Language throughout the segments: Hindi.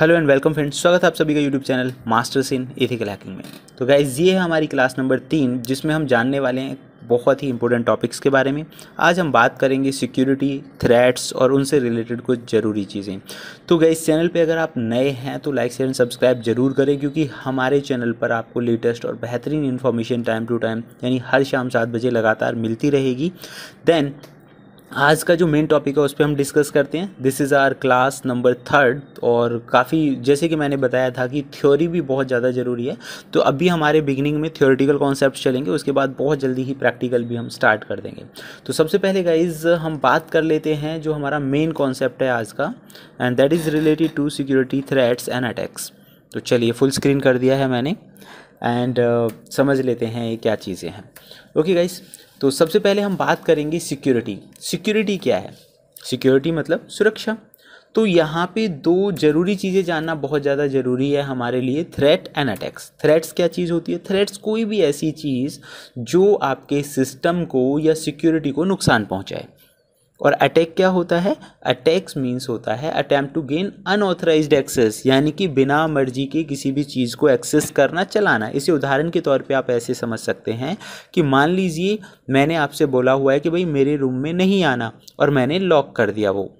हेलो एंड वेलकम फ्रेंड्स स्वागत है आप सभी का YouTube channel masters in ethical hacking में तो गाइज ये है हमारी क्लास नंबर तीन जिसमें हम जानने वाले हैं बहुत ही इंपॉर्टेंट टॉपिक्स के बारे में आज हम बात करेंगे सिक्योरिटी थ्रेट्स और उनसे रिलेटेड कुछ ज़रूरी चीज़ें तो गई चैनल पे अगर आप नए हैं तो लाइक शेयर एंड सब्सक्राइब जरूर करें क्योंकि हमारे चैनल पर आपको लेटेस्ट और बेहतरीन इन्फॉर्मेशन टाइम टू टाइम यानी हर शाम सात बजे लगातार मिलती रहेगी देन आज का जो मेन टॉपिक है उस पर हम डिस्कस करते हैं this is our class number third और काफ़ी जैसे कि मैंने बताया था कि थ्योरी भी बहुत ज़्यादा ज़रूरी है तो अभी हमारे बिगिनिंग में थ्योरेटिकल कॉन्सेप्ट चलेंगे उसके बाद बहुत जल्दी ही प्रैक्टिकल भी हम स्टार्ट कर देंगे तो सबसे पहले गाइज हम बात कर लेते हैं जो हमारा मेन कॉन्सेप्ट है आज का and that is related to security threats and attacks तो चलिए फुल स्क्रीन कर दिया है मैंने एंड uh, समझ लेते हैं ये क्या चीज़ें हैं ओके गाइस तो सबसे पहले हम बात करेंगे सिक्योरिटी सिक्योरिटी क्या है सिक्योरिटी मतलब सुरक्षा तो यहाँ पे दो ज़रूरी चीज़ें जानना बहुत ज़्यादा ज़रूरी है हमारे लिए थ्रेट एंड अटैक्स थ्रेट्स क्या चीज़ होती है थ्रेट्स कोई भी ऐसी चीज़ जो आपके सिस्टम को या सिक्योरिटी को नुकसान पहुँचाए और अटैक क्या होता है अटैक्स मीन्स होता है attempt to gain unauthorise access यानी कि बिना मर्जी के किसी भी चीज़ को एक्सेस करना चलाना इसे उदाहरण के तौर पे आप ऐसे समझ सकते हैं कि मान लीजिए मैंने आपसे बोला हुआ है कि भाई मेरे रूम में नहीं आना और मैंने लॉक कर दिया वो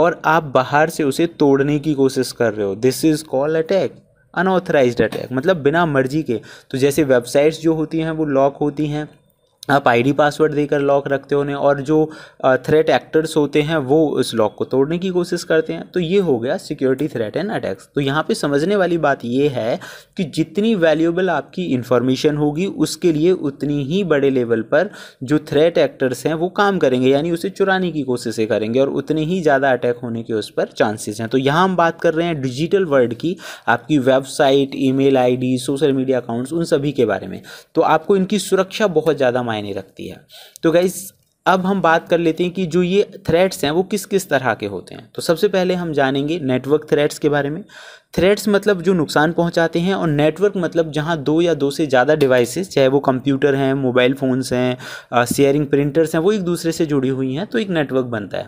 और आप बाहर से उसे तोड़ने की कोशिश कर रहे हो this is call attack unauthorise attack मतलब बिना मर्जी के तो जैसे वेबसाइट्स जो होती हैं वो लॉक होती हैं आप आईडी पासवर्ड देकर लॉक रखते हो उन्हें और जो थ्रेट एक्टर्स होते हैं वो उस लॉक को तोड़ने की कोशिश करते हैं तो ये हो गया सिक्योरिटी थ्रेट एंड अटैक्स तो यहाँ पे समझने वाली बात ये है कि जितनी वैल्यूबल आपकी इन्फॉर्मेशन होगी उसके लिए उतनी ही बड़े लेवल पर जो थ्रेट एक्टर्स हैं वो काम करेंगे यानी उसे चुराने की कोशिशें करेंगे और उतने ही ज़्यादा अटैक होने के उस पर चांसेज़ हैं तो यहाँ हम बात कर रहे हैं डिजिटल वर्ल्ड की आपकी website email social media accounts उन सभी के बारे में तो आपको इनकी सुरक्षा बहुत ज़्यादा मायने रखती है तो गाइस अब हम बात कर लेते हैं कि जो ये थ्रेड्स हैं वो किस किस तरह के होते हैं तो सबसे पहले हम जानेंगे नेटवर्क थ्रेड्स के बारे में थ्रेड्स मतलब जो नुकसान पहुंचाते हैं और नेटवर्क मतलब जहां दो या दो से ज़्यादा डिवाइसेस चाहे वो कंप्यूटर हैं मोबाइल फ़ोन्स हैं शेयरिंग प्रिंटर्स हैं वो एक दूसरे से जुड़ी हुई हैं तो एक नेटवर्क बनता है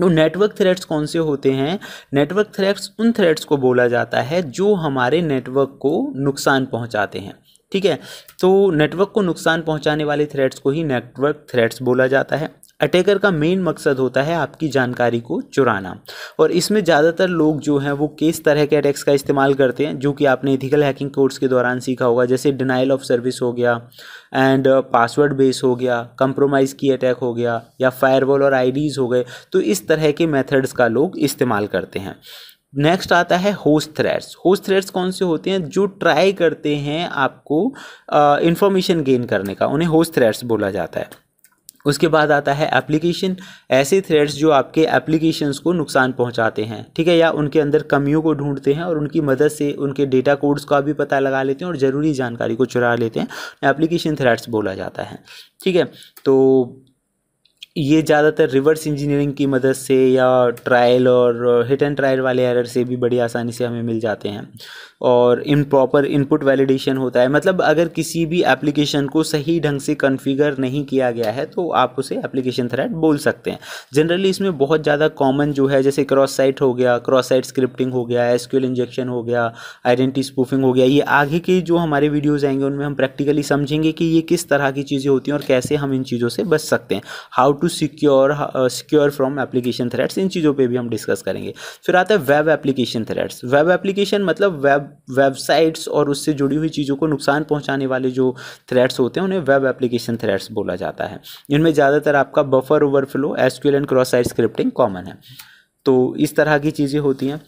तो नेटवर्क थ्रेड्स कौन से होते हैं नेटवर्क थ्रेड्स उन थ्रेड्स को बोला जाता है जो हमारे नेटवर्क को नुकसान पहुँचाते हैं ठीक है तो नेटवर्क को नुकसान पहुंचाने वाले थ्रेड्स को ही नेटवर्क थ्रेड्स बोला जाता है अटैकर का मेन मकसद होता है आपकी जानकारी को चुराना और इसमें ज़्यादातर लोग जो हैं वो किस तरह के अटैक्स का इस्तेमाल करते हैं जो कि आपने इथिकल हैकिंग कोर्स के दौरान सीखा होगा जैसे डिनाइल ऑफ सर्विस हो गया एंड पासवर्ड बेस हो गया कंप्रोमाइज़ की अटैक हो गया या फायरवॉल और आईडीज़ हो गए तो इस तरह के मेथड्स का लोग इस्तेमाल करते हैं नेक्स्ट आता है होस्ट थ्रेड्स होस्ट थ्रेड्स कौन से होते हैं जो ट्राई करते हैं आपको इन्फॉर्मेशन गेन करने का उन्हें होस्ट थ्रेड्स बोला जाता है उसके बाद आता है एप्लीकेशन ऐसे थ्रेड्स जो आपके एप्लीकेशंस को नुकसान पहुंचाते हैं ठीक है या उनके अंदर कमियों को ढूंढते हैं और उनकी मदद से उनके डेटा कोड्स का भी पता लगा लेते हैं और ज़रूरी जानकारी को चुरा लेते हैं एप्लीकेशन थ्रेड्स बोला जाता है ठीक है तो ये ज़्यादातर रिवर्स इंजीनियरिंग की मदद से या ट्रायल और हिट एंड ट्रायल वाले एरर से भी बड़ी आसानी से हमें मिल जाते हैं और इन प्रॉपर इनपुट वैलिडेशन होता है मतलब अगर किसी भी एप्लीकेशन को सही ढंग से कन्फिगर नहीं किया गया है तो आप उसे एप्लीकेशन थ्रेड बोल सकते हैं जनरली इसमें बहुत ज़्यादा कॉमन जो है जैसे क्रॉस साइट हो गया क्रॉस साइट स्क्रिप्टिंग हो गया एसक्यूएल इंजेक्शन हो गया आइडेंटिटी स्पूफिंग हो गया ये आगे के जो हमारे वीडियोज़ आएंगे उनमें हम प्रैक्टिकली समझेंगे कि ये किस तरह की चीज़ें होती हैं और कैसे हम इन चीज़ों से बच सकते हैं how to secure secure from application threads इन चीज़ों पे भी हम डिस्कस करेंगे फिर आता है web application threads web application मतलब वेब वेबसाइट्स और उससे जुड़ी हुई चीज़ों को नुकसान पहुंचाने वाले जो थ्रेड्स होते हैं उन्हें वेब एप्लीकेशन थ्रेड्स बोला जाता है इनमें ज़्यादातर आपका buffer overflow SQL and cross side scripting common है तो इस तरह की चीज़ें होती हैं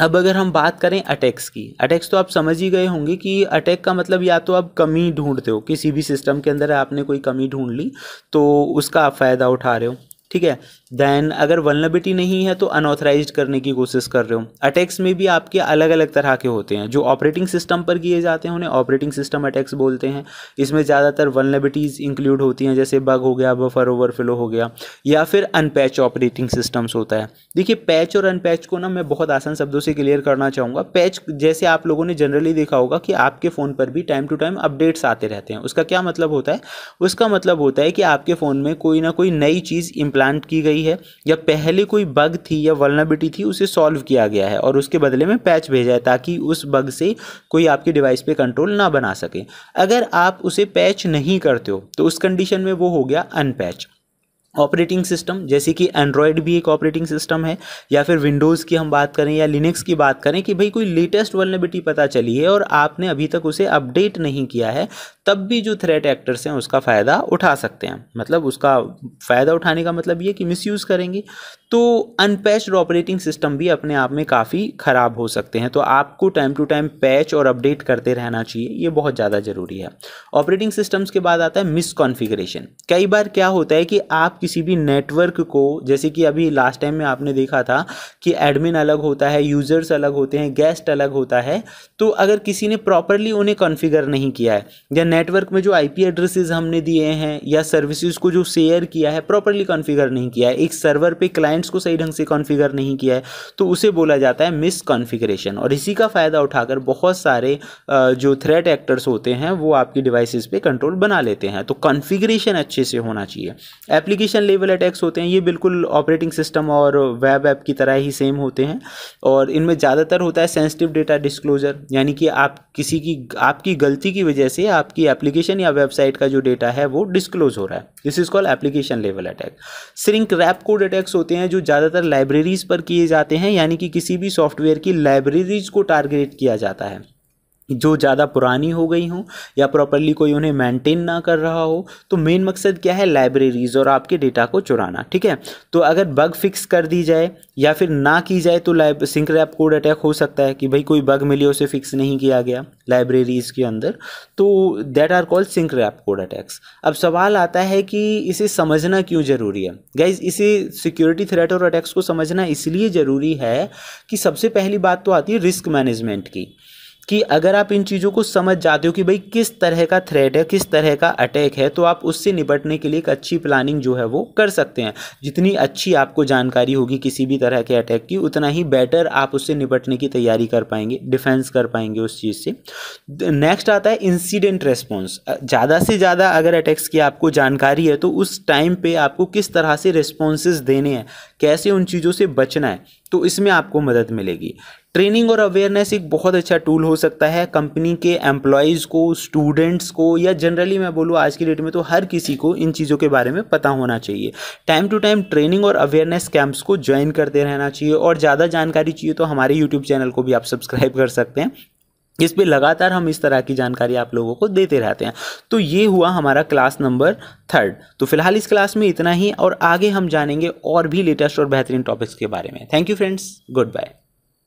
अब अगर हम बात करें अटैक्स की अटैक्स तो आप समझ ही गए होंगे कि अटैक का मतलब या तो आप कमी ढूंढते हो किसी भी सिस्टम के अंदर आपने कोई कमी ढूंढ ली तो उसका आप फ़ायदा उठा रहे हो ठीक है देन अगर वनलबिटी नहीं है तो अनऑथराइज करने की कोशिश कर रहे हो अटैक्स में भी आपके अलग अलग तरह के होते हैं जो ऑपरेटिंग सिस्टम पर किए जाते हैं उन्हें ऑपरेटिंग सिस्टम अटैक्स बोलते हैं इसमें ज़्यादातर वनलबिटीज़ इंक्लूड होती हैं जैसे बग हो गया बफर ओवरफ्लो हो गया या फिर अनपैच ऑपरेटिंग सिस्टम्स होता है देखिए पैच और अनपैच को ना मैं बहुत आसान शब्दों से क्लियर करना चाहूँगा पैच जैसे आप लोगों ने जनरली देखा होगा कि आपके फ़ोन पर भी टाइम टू टाइम अपडेट्स आते रहते हैं उसका क्या मतलब होता है उसका मतलब होता है कि आपके फ़ोन में कोई ना कोई नई चीज़ इम्प्लांट की गई है या पहले कोई बग थी या वर्नाबिटी थी उसे सॉल्व किया गया है और उसके बदले में पैच भेजा है ताकि उस बग से कोई आपके डिवाइस पे कंट्रोल ना बना सके अगर आप उसे पैच नहीं करते हो तो उस कंडीशन में वो हो गया अनपैच ऑपरेटिंग सिस्टम जैसे कि एंड्रॉयड भी एक ऑपरेटिंग सिस्टम है या फिर विंडोज़ की हम बात करें या लिनक्स की बात करें कि भाई कोई लेटेस्ट वर्नेबिलिटी पता चली है और आपने अभी तक उसे अपडेट नहीं किया है तब भी जो थ्रेट एक्टर्स हैं उसका फ़ायदा उठा सकते हैं मतलब उसका फ़ायदा उठाने का मतलब ये कि मिसयूज़ करेंगे तो अनपैच्ड ऑपरेटिंग सिस्टम भी अपने आप में काफ़ी ख़राब हो सकते हैं तो आपको टाइम टू टाइम पैच और अपडेट करते रहना चाहिए ये बहुत ज़्यादा ज़रूरी है ऑपरेटिंग सिस्टम्स के बाद आता है मिसकॉन्फ़िगरेशन कई बार क्या होता है कि आप किसी भी नेटवर्क को जैसे कि अभी लास्ट टाइम में आपने देखा था कि एडमिन अलग होता है यूज़र्स अलग होते हैं गेस्ट अलग होता है तो अगर किसी ने प्रॉपरली उन्हें कॉन्फ़िगर नहीं किया है या नेटवर्क में जो आईपी एड्रेसेस हमने दिए हैं या सर्विसेज को जो शेयर किया है प्रॉपरली कॉन्फ़िगर नहीं किया है एक सर्वर पे क्लाइंट्स को सही ढंग से कॉन्फ़िगर नहीं किया है तो उसे बोला जाता है मिस कॉन्फ़िगरेशन और इसी का फ़ायदा उठाकर बहुत सारे जो थ्रेट एक्टर्स होते हैं वो आपकी डिवाइसेस पे कंट्रोल बना लेते हैं तो कॉन्फ़िगरेशन अच्छे से होना चाहिए एप्लीकेशन एप्लीकेशन लेवल अटैक्स होते हैं ये बिल्कुल ऑपरेटिंग सिस्टम और वेब ऐप की तरह ही सेम होते हैं और इनमें ज़्यादातर होता है सेंसिटिव डेटा डिस्क्लोजर यानी कि आप किसी की आपकी गलती की वजह से आपकी एप्लीकेशन या वेबसाइट का जो डेटा है वो डिस्क्लोज हो रहा है this is call application level attack shrink wrap code attacks होते हैं जो ज़्यादातर लाइब्रेरीज़ पर किए जाते हैं यानी कि किसी भी सॉफ्टवेयर की लाइब्रेरीज़ को टारगेट किया जाता है जो ज़्यादा पुरानी हो गई हों या प्रॉपरली कोई उन्हें मेंटेन ना कर रहा हो तो मेन मकसद क्या है लाइब्रेरीज़ और आपके डेटा को चुराना ठीक है तो अगर बग फिक्स कर दी जाए या फिर ना की जाए तो लाइब सिंक रैप कोड अटैक हो सकता है कि भाई कोई बग मिली उसे फिक्स नहीं किया गया लाइब्रेरीज़ के अंदर तो that are called shrink wrap code attacks अब सवाल आता है कि इसे समझना क्यों ज़रूरी है गाइज इसे सिक्योरिटी थ्रेट और अटैक्स को समझना इसलिए ज़रूरी है कि सबसे पहली बात तो आती है रिस्क मैनेजमेंट की कि अगर आप इन चीज़ों को समझ जाते हो कि भाई किस तरह का थ्रेट है किस तरह का अटैक है तो आप उससे निपटने के लिए एक अच्छी प्लानिंग जो है वो कर सकते हैं जितनी अच्छी आपको जानकारी होगी किसी भी तरह के अटैक की उतना ही बेटर आप उससे निपटने की तैयारी कर पाएंगे डिफेंस कर पाएंगे उस चीज़ से नेक्स्ट आता है इंसिडेंट रेस्पॉन्स ज़्यादा से ज़्यादा अगर अटैक्स की आपको जानकारी है तो उस टाइम पर आपको किस तरह से रिस्पॉन्सेज देने हैं कैसे उन चीज़ों से बचना है तो इसमें आपको मदद मिलेगी ट्रेनिंग और अवेयरनेस एक बहुत अच्छा टूल हो सकता है कंपनी के एम्प्लॉयज़ को स्टूडेंट्स को या जनरली मैं बोलूँ आज की डेट में तो हर किसी को इन चीज़ों के बारे में पता होना चाहिए टाइम टू टाइम ट्रेनिंग और अवेयरनेस कैंप्स को ज्वाइन करते रहना चाहिए और ज़्यादा जानकारी चाहिए तो हमारे यूट्यूब चैनल को भी आप सब्सक्राइब कर सकते हैं इस पर लगातार हम इस तरह की जानकारी आप लोगों को देते रहते हैं तो ये हुआ हमारा क्लास नंबर थर्ड तो फिलहाल इस क्लास में इतना ही और आगे हम जानेंगे और भी लेटेस्ट और बेहतरीन टॉपिक्स के बारे में thank you friends good bye